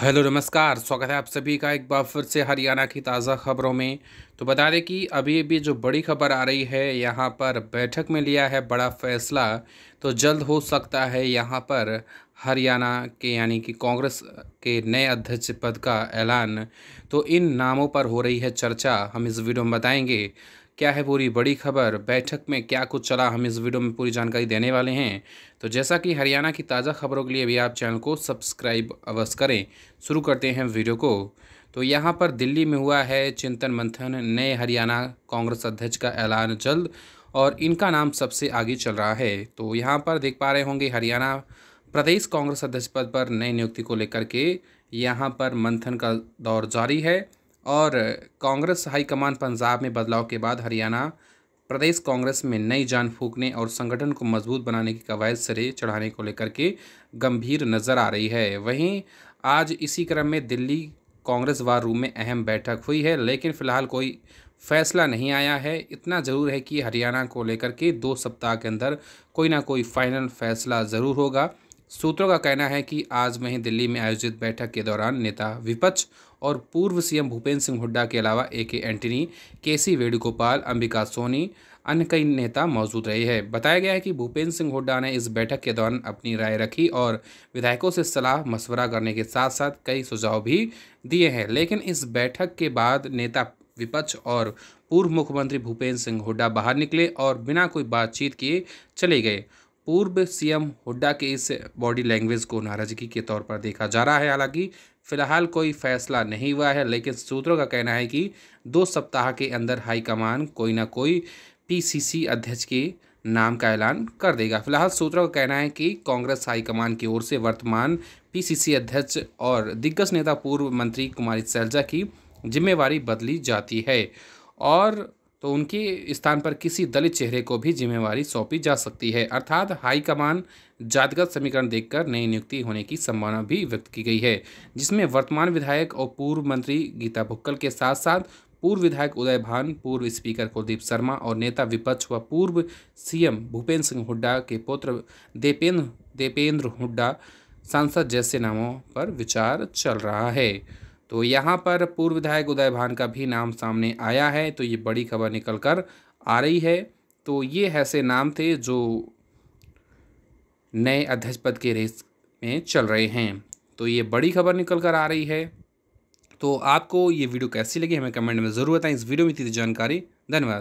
hello नमस्कार स्वागत है आप सभी का एक बार फिर से हरियाणा की ताज़ा खबरों में तो बता दें कि अभी अभी जो बड़ी खबर आ रही है यहाँ पर बैठक में लिया है बड़ा फैसला तो जल्द हो सकता है यहाँ पर हरियाणा के यानी कि कांग्रेस के नए अध्यक्ष पद का ऐलान तो इन नामों पर हो रही है चर्चा हम इस वीडियो में बताएंगे क्या है पूरी बड़ी खबर बैठक में क्या कुछ चला हम इस वीडियो में पूरी जानकारी देने वाले हैं तो जैसा कि हरियाणा की ताज़ा खबरों के लिए भी आप चैनल को सब्सक्राइब अवश्य करें शुरू करते हैं वीडियो को तो यहाँ पर दिल्ली में हुआ है चिंतन मंथन नए हरियाणा कांग्रेस अध्यक्ष का ऐलान जल्द और इनका नाम सबसे आगे चल रहा है तो यहाँ पर देख पा रहे होंगे हरियाणा प्रदेश कांग्रेस अध्यक्ष पद पर नई नियुक्ति को लेकर के यहाँ पर मंथन का दौर जारी है और कांग्रेस हाईकमान पंजाब में बदलाव के बाद हरियाणा प्रदेश कांग्रेस में नई जान फूकने और संगठन को मजबूत बनाने की कवायद सिरे चढ़ाने को लेकर के गंभीर नज़र आ रही है वहीं आज इसी क्रम में दिल्ली कांग्रेस वार रूम में अहम बैठक हुई है लेकिन फिलहाल कोई फैसला नहीं आया है इतना ज़रूर है कि हरियाणा को लेकर के दो सप्ताह के अंदर कोई ना कोई फाइनल फैसला ज़रूर होगा सूत्रों का कहना है कि आज वहीं दिल्ली में आयोजित बैठक के दौरान नेता विपक्ष और पूर्व सीएम भूपेंद्र सिंह हुड्डा के अलावा ए के एंटनी के सी वेणुगोपाल अंबिका सोनी अन्य कई नेता मौजूद रहे हैं बताया गया है कि भूपेंद्र सिंह हुड्डा ने इस बैठक के दौरान अपनी राय रखी और विधायकों से सलाह मशवरा करने के साथ साथ कई सुझाव भी दिए हैं लेकिन इस बैठक के बाद नेता विपक्ष और पूर्व मुख्यमंत्री भूपेंद्र सिंह हुड्डा बाहर निकले और बिना कोई बातचीत किए चले गए पूर्व सीएम हुड्डा के इस बॉडी लैंग्वेज को नाराजगी के तौर पर देखा जा रहा है हालांकि फिलहाल कोई फैसला नहीं हुआ है लेकिन सूत्रों का कहना है कि दो सप्ताह के अंदर हाईकमान कोई ना कोई पीसीसी अध्यक्ष के नाम का ऐलान कर देगा फिलहाल सूत्रों का कहना है कि कांग्रेस हाईकमान की ओर से वर्तमान पीसीसी अध्यक्ष और दिग्गज नेता पूर्व मंत्री कुमारी सैलजा की जिम्मेवारी बदली जाती है और तो उनके स्थान पर किसी दलित चेहरे को भी जिम्मेवारी सौंपी जा सकती है अर्थात हाईकमान जातिगत समीकरण देखकर नई नियुक्ति होने की संभावना भी व्यक्त की गई है जिसमें वर्तमान विधायक और पूर्व मंत्री गीता भुक्कल के साथ साथ पूर्व विधायक उदय भान पूर्व स्पीकर कुलदीप शर्मा और नेता विपक्ष व पूर्व सीएम भूपेंद्र सिंह हुड्डा के पुत्र देपेंद्र देपेंद्र हुड्डा सांसद जैसे नामों पर विचार चल रहा है तो यहाँ पर पूर्व विधायक उदय भान का भी नाम सामने आया है तो ये बड़ी खबर निकल कर आ रही है तो ये ऐसे नाम थे जो नए अध्यक्ष पद के रेस में चल रहे हैं तो ये बड़ी खबर निकल कर आ रही है तो आपको ये वीडियो कैसी लगी हमें कमेंट में ज़रूर बताएं इस वीडियो में इतनी जानकारी धन्यवाद